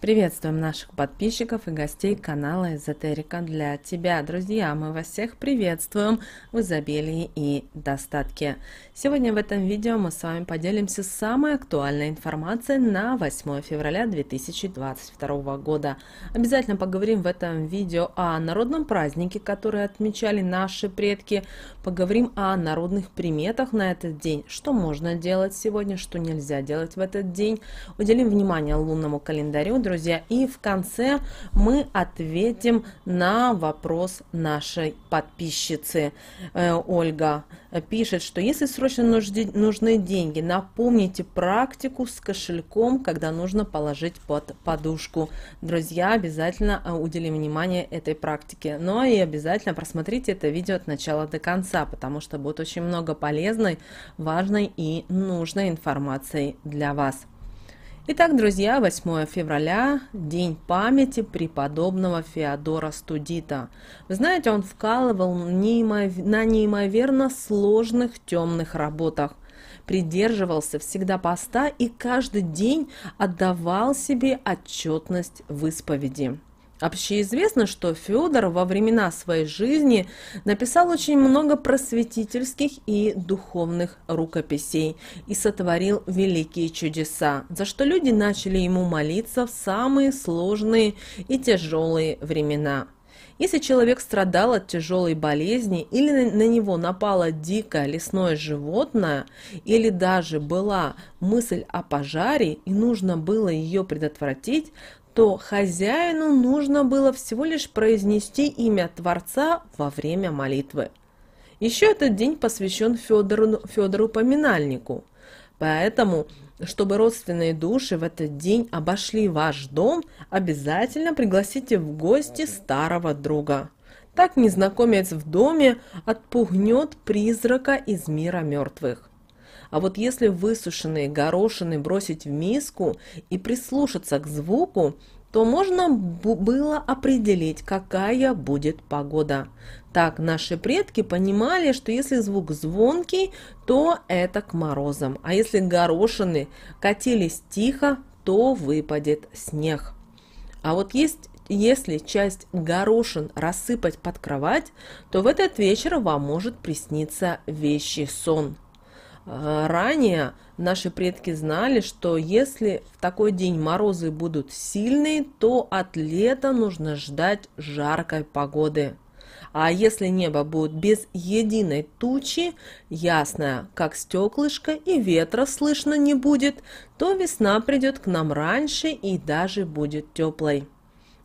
Приветствуем наших подписчиков и гостей канала Эзотерика для тебя, друзья. Мы вас всех приветствуем в изобилии и достатке. Сегодня в этом видео мы с вами поделимся самой актуальной информацией на 8 февраля 2022 года. Обязательно поговорим в этом видео о народном празднике, который отмечали наши предки. Поговорим о народных приметах на этот день, что можно делать сегодня, что нельзя делать в этот день. Уделим внимание лунному календарю друзья. И в конце мы ответим на вопрос нашей подписчицы. Э, Ольга пишет, что если срочно нужди, нужны деньги, напомните практику с кошельком, когда нужно положить под подушку. Друзья, обязательно э, уделим внимание этой практике. Но ну, а и обязательно просмотрите это видео от начала до конца, потому что будет очень много полезной, важной и нужной информации для вас. Итак, друзья, 8 февраля, день памяти преподобного Феодора Студита. Вы знаете, он вкалывал неимов... на неимоверно сложных темных работах – придерживался всегда поста и каждый день отдавал себе отчетность в исповеди. Общеизвестно, что Федор во времена своей жизни написал очень много просветительских и духовных рукописей и сотворил великие чудеса, за что люди начали ему молиться в самые сложные и тяжелые времена. Если человек страдал от тяжелой болезни или на него напало дикое лесное животное, или даже была мысль о пожаре и нужно было ее предотвратить, что хозяину нужно было всего лишь произнести имя Творца во время молитвы. Еще этот день посвящен Федору, Федору Поминальнику, поэтому, чтобы родственные души в этот день обошли ваш дом, обязательно пригласите в гости старого друга. Так незнакомец в доме отпугнет призрака из мира мертвых. А вот если высушенные горошины бросить в миску и прислушаться к звуку, то можно было определить, какая будет погода. Так наши предки понимали, что если звук звонкий, то это к морозам, а если горошины катились тихо, то выпадет снег. А вот есть если часть горошин рассыпать под кровать, то в этот вечер вам может присниться вещий сон – Э, ранее наши предки знали, что если в такой день морозы будут сильные, то от лета нужно ждать жаркой погоды. А если небо будет без единой тучи, ясное, как стеклышко, и ветра слышно не будет, то весна придет к нам раньше и даже будет теплой.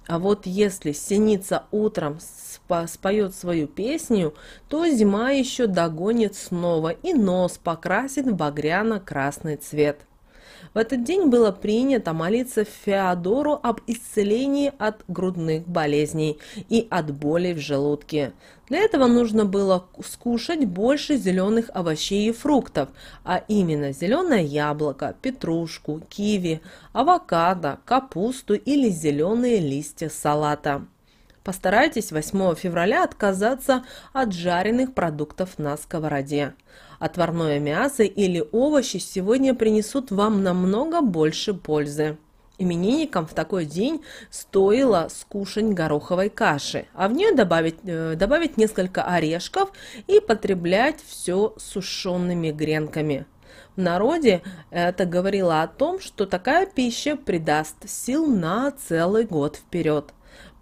А вот если синица утром споет свою песню, то зима еще догонит снова и нос покрасит в багряно-красный цвет. В этот день было принято молиться Феодору об исцелении от грудных болезней и от боли в желудке. Для этого нужно было скушать больше зеленых овощей и фруктов, а именно зеленое яблоко, петрушку, киви, авокадо, капусту или зеленые листья салата. Постарайтесь 8 февраля отказаться от жареных продуктов на сковороде. Отварное мясо или овощи сегодня принесут вам намного больше пользы. Именинникам в такой день стоило скушать гороховой каши, а в нее добавить, э, добавить несколько орешков и потреблять все сушеными гренками. В народе это говорило о том, что такая пища придаст сил на целый год вперед.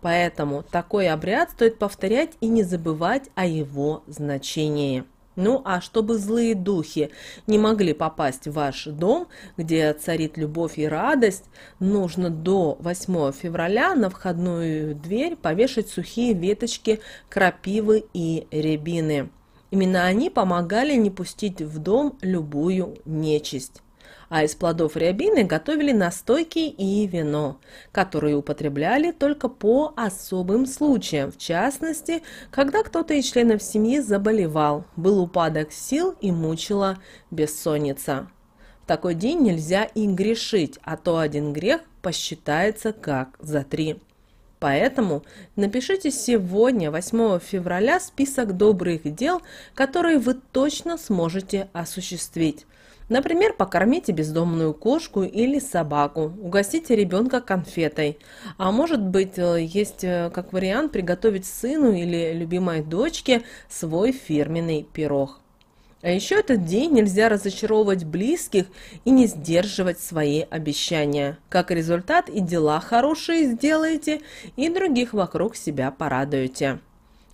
Поэтому такой обряд стоит повторять и не забывать о его значении. Ну а чтобы злые духи не могли попасть в ваш дом, где царит любовь и радость, нужно до 8 февраля на входную дверь повешать сухие веточки крапивы и рябины. Именно они помогали не пустить в дом любую нечисть а из плодов рябины готовили настойки и вино, которые употребляли только по особым случаям, в частности, когда кто-то из членов семьи заболевал, был упадок сил и мучила бессонница. В такой день нельзя и грешить, а то один грех посчитается как за три. Поэтому напишите сегодня, 8 февраля, список добрых дел, которые вы точно сможете осуществить. Например, покормите бездомную кошку или собаку, угостите ребенка конфетой. А может быть, э, есть э, как вариант приготовить сыну или любимой дочке свой фирменный пирог. А еще этот день нельзя разочаровывать близких и не сдерживать свои обещания. Как результат и дела хорошие сделаете, и других вокруг себя порадуете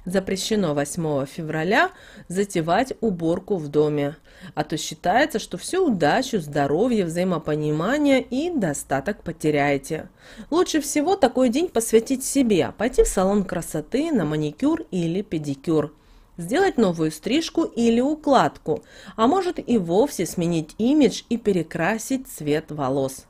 запрещено 8 февраля затевать уборку в доме, а то считается, что всю удачу, здоровье, взаимопонимание и достаток потеряете. Лучше всего такой день посвятить себе, пойти в салон красоты на маникюр или педикюр сделать новую стрижку или укладку, а может и вовсе сменить имидж и перекрасить цвет волос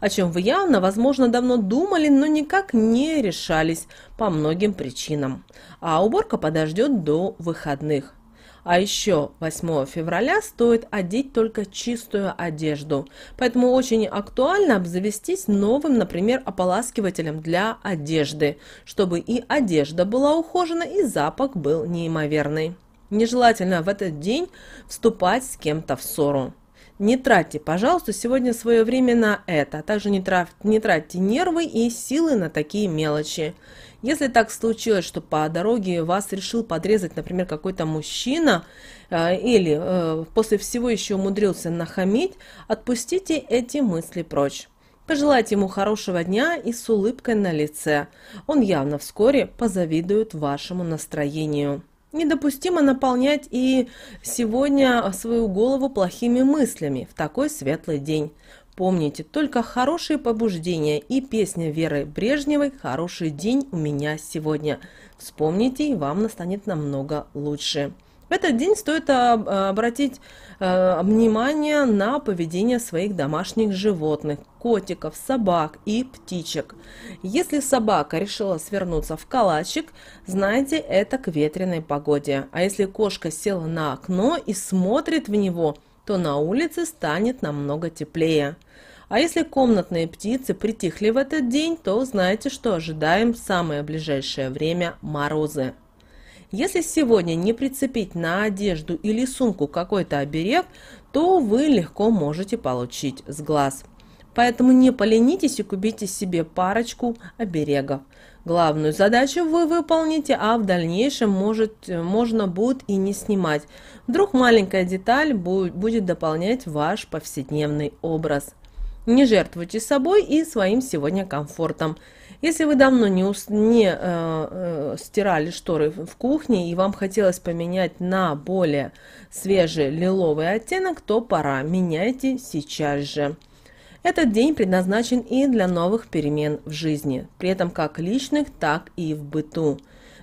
о чем вы явно, возможно, давно думали, но никак не решались по многим причинам. А уборка подождет до выходных. А еще 8 февраля стоит одеть только чистую одежду, поэтому очень актуально обзавестись новым, например, ополаскивателем для одежды, чтобы и одежда была ухожена, и запах был неимоверный. Нежелательно в этот день вступать с кем-то в ссору. Не тратьте, пожалуйста, сегодня свое время на это, а также не, трав... не тратьте нервы и силы на такие мелочи. Если так случилось, что по дороге вас решил подрезать, например, какой-то мужчина, э, или э, после всего еще умудрился нахамить, отпустите эти мысли прочь. Пожелайте ему хорошего дня и с улыбкой на лице. Он явно вскоре позавидует вашему настроению. Недопустимо наполнять и сегодня свою голову плохими мыслями в такой светлый день. Помните, только хорошие побуждения и песня Веры Брежневой «Хороший день у меня сегодня». Вспомните, и вам настанет намного лучше. В этот день стоит э, обратить э, внимание на поведение своих домашних животных, котиков, собак и птичек. Если собака решила свернуться в калачик, знайте, это к ветреной погоде. А если кошка села на окно и смотрит в него, то на улице станет намного теплее. А если комнатные птицы притихли в этот день, то знаете что ожидаем в самое ближайшее время морозы. Если сегодня не прицепить на одежду или сумку какой-то оберег, то вы легко можете получить сглаз. Поэтому не поленитесь и купите себе парочку оберегов. Главную задачу вы выполните, а в дальнейшем может, можно будет и не снимать. Вдруг маленькая деталь будет дополнять ваш повседневный образ. Не жертвуйте собой и своим сегодня комфортом. Если вы давно не, ус... не э, э, стирали шторы в кухне и вам хотелось поменять на более свежий лиловый оттенок, то пора, меняйте сейчас же. Этот день предназначен и для новых перемен в жизни, при этом как личных, так и в быту.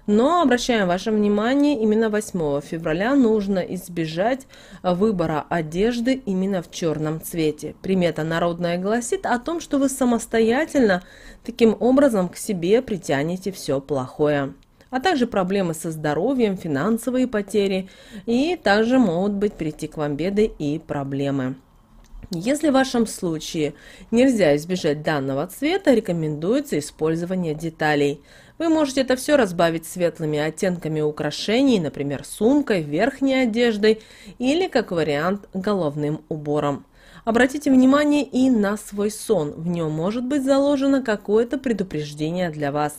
Но обращаем ваше внимание, именно 8 февраля нужно избежать а, выбора одежды именно в черном цвете. Примета народная гласит о том, что вы самостоятельно таким образом к себе притянете все плохое а также проблемы со здоровьем, финансовые потери и также могут быть прийти к вам беды и проблемы. Если в вашем случае нельзя избежать данного цвета, рекомендуется использование деталей. Вы можете это все разбавить светлыми оттенками украшений, например, сумкой, верхней одеждой или, как вариант, головным убором. Обратите внимание и на свой сон, в нем может быть заложено какое-то предупреждение для вас.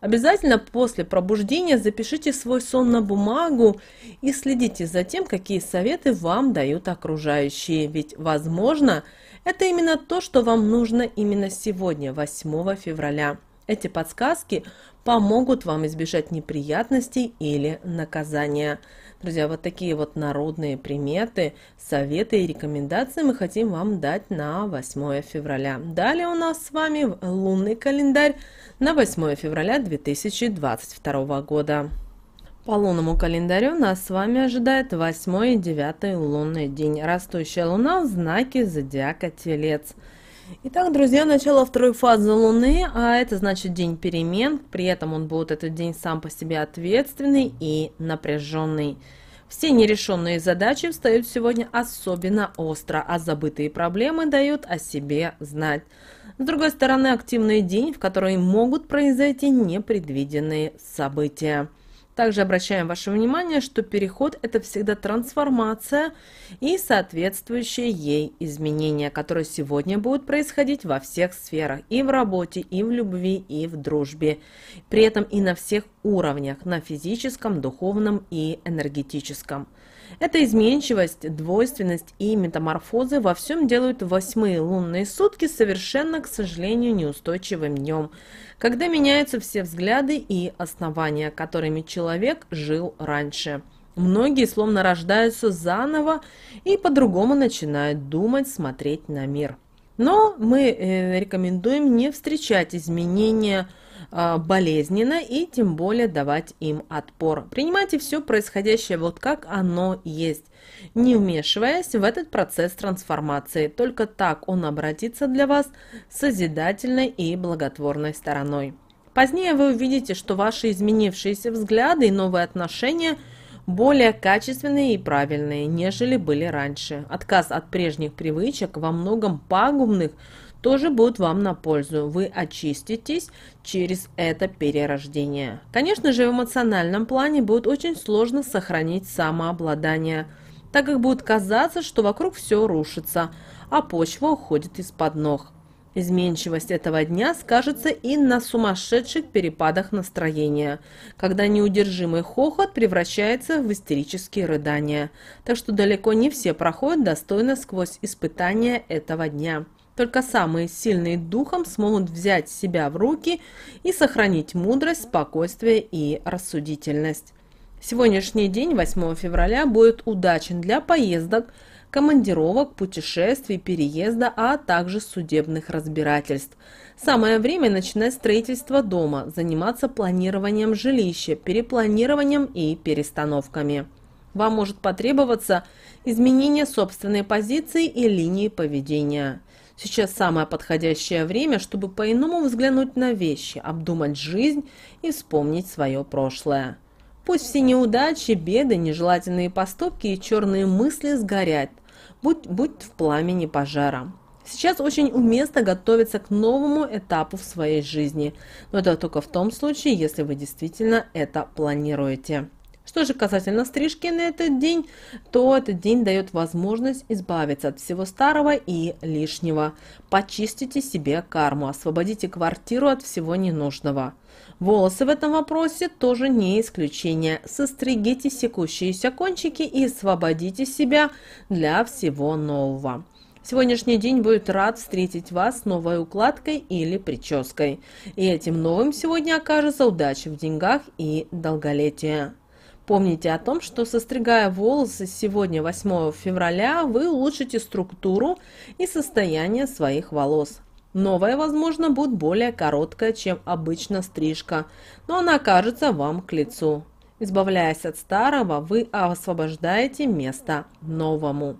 Обязательно после пробуждения запишите свой сон на бумагу и следите за тем, какие советы вам дают окружающие, ведь, возможно, это именно то, что вам нужно именно сегодня, 8 февраля. Эти подсказки помогут вам избежать неприятностей или наказания. Друзья, вот такие вот народные приметы, советы и рекомендации мы хотим вам дать на 8 февраля. Далее у нас с вами лунный календарь на 8 февраля 2022 года. По лунному календарю нас с вами ожидает 8 и 9 лунный день. Растущая луна в знаке зодиака Телец – Итак, друзья, начало второй фазы Луны, а это значит день перемен, при этом он будет этот день сам по себе ответственный и напряженный. Все нерешенные задачи встают сегодня особенно остро, а забытые проблемы дают о себе знать. С другой стороны, активный день, в который могут произойти непредвиденные события. Также обращаем ваше внимание, что переход – это всегда трансформация и соответствующие ей изменения, которые сегодня будут происходить во всех сферах – и в работе, и в любви, и в дружбе. При этом и на всех уровнях – на физическом, духовном и энергетическом. Эта изменчивость, двойственность и метаморфозы во всем делают восьмые лунные сутки совершенно, к сожалению, неустойчивым днем, когда меняются все взгляды и основания, которыми человек жил раньше. Многие словно рождаются заново и по-другому начинают думать, смотреть на мир. Но мы э, рекомендуем не встречать изменения Э, болезненно и тем более давать им отпор. Принимайте все происходящее вот как оно есть, не вмешиваясь в этот процесс трансформации. Только так он обратится для вас созидательной и благотворной стороной. Позднее вы увидите, что ваши изменившиеся взгляды и новые отношения более качественные и правильные, нежели были раньше. Отказ от прежних привычек во многом пагубных – тоже будут вам на пользу. Вы очиститесь через это перерождение. Конечно же, в эмоциональном плане будет очень сложно сохранить самообладание, так как будет казаться, что вокруг все рушится, а почва уходит из-под ног. Изменчивость этого дня скажется и на сумасшедших перепадах настроения, когда неудержимый хохот превращается в истерические рыдания. Так что далеко не все проходят достойно сквозь испытания этого дня. Только самые сильные духом смогут взять себя в руки и сохранить мудрость, спокойствие и рассудительность. Сегодняшний день, 8 февраля, будет удачен для поездок, командировок, путешествий, переезда, а также судебных разбирательств. Самое время начинать строительство дома, заниматься планированием жилища, перепланированием и перестановками. Вам может потребоваться изменение собственной позиции и линии поведения. Сейчас самое подходящее время, чтобы по-иному взглянуть на вещи, обдумать жизнь и вспомнить свое прошлое. Пусть все неудачи, беды, нежелательные поступки и черные мысли сгорят, будь, будь в пламени пожара. Сейчас очень уместно готовиться к новому этапу в своей жизни, но это только в том случае, если вы действительно это планируете. Что же касательно стрижки на этот день, то этот день дает возможность избавиться от всего старого и лишнего. Почистите себе карму, освободите квартиру от всего ненужного. Волосы в этом вопросе тоже не исключение. Состригите секущиеся кончики и освободите себя для всего нового. Сегодняшний день будет рад встретить вас с новой укладкой или прической. И этим новым сегодня окажется удача в деньгах и долголетие. Помните о том, что состригая волосы сегодня, 8 февраля, вы улучшите структуру и состояние своих волос. Новая, возможно, будет более короткая, чем обычно стрижка, но она окажется вам к лицу. Избавляясь от старого, вы освобождаете место новому.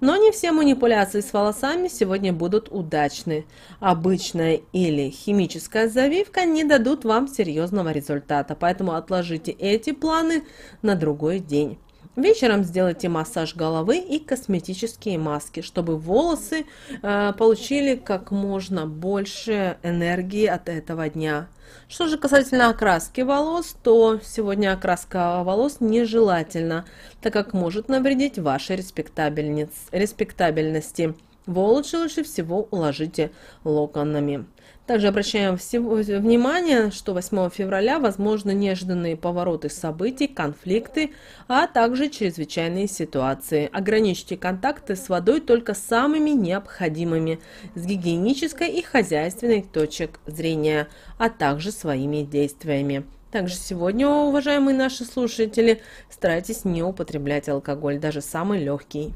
Но не все манипуляции с волосами сегодня будут удачны. Обычная или химическая завивка не дадут вам серьезного результата, поэтому отложите эти планы на другой день. Вечером сделайте массаж головы и косметические маски, чтобы волосы э, получили как можно больше энергии от этого дня. Что же касательно окраски волос, то сегодня окраска волос нежелательна, так как может навредить вашей респектабельности. Волосы лучше всего уложите локонами. Также обращаем э, внимание, что 8 февраля возможны неожиданные повороты событий, конфликты, а также чрезвычайные ситуации. Ограничьте контакты с водой только самыми необходимыми с гигиенической и хозяйственной точек зрения, а также своими действиями. Также сегодня, уважаемые наши слушатели, старайтесь не употреблять алкоголь, даже самый легкий.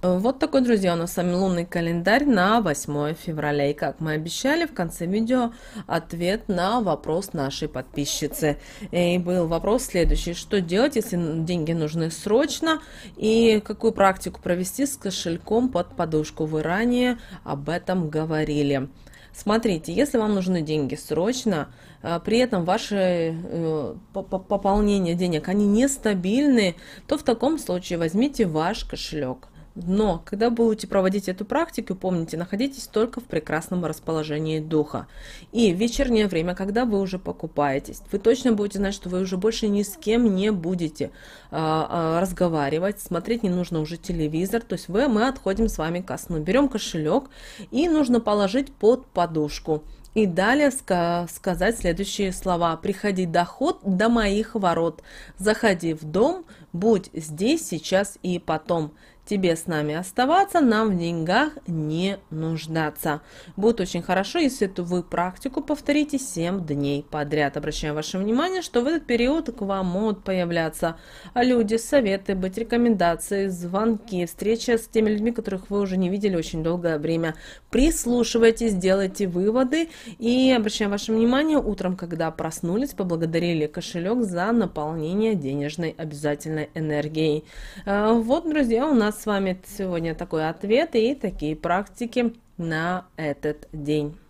Э, вот такой, друзья, у нас с вами лунный календарь на 8 февраля. И как мы обещали, в конце видео ответ на вопрос нашей подписчицы. Э, и был вопрос следующий. Что делать, если деньги нужны срочно? И какую практику провести с кошельком под подушку? Вы ранее об этом говорили. Смотрите, если вам нужны деньги срочно, э, при этом ваши пополнения денег, они нестабильны, то в таком случае возьмите ваш кошелек – но, когда будете проводить эту практику, помните, находитесь только в прекрасном расположении духа. И в вечернее время, когда вы уже покупаетесь, вы точно будете знать, что вы уже больше ни с кем не будете а, а, разговаривать, смотреть не нужно уже телевизор, то есть вы, мы отходим с вами ко сну. Берем кошелек и нужно положить под подушку. И далее ска сказать следующие слова. Приходи доход до моих ворот. Заходи в дом, будь здесь, сейчас и потом тебе с нами оставаться, нам в деньгах не нуждаться. Будет очень хорошо, если эту вы практику повторите 7 дней подряд. Обращаем ваше внимание, что в этот период к вам могут появляться люди, советы, быть рекомендации, звонки, встречи с теми людьми, которых вы уже не видели очень долгое время. Прислушивайтесь, делайте выводы и обращаем ваше внимание, утром, когда проснулись, поблагодарили кошелек за наполнение денежной обязательной энергией. А, вот, друзья, у нас с вами сегодня такой ответ и такие практики на этот день.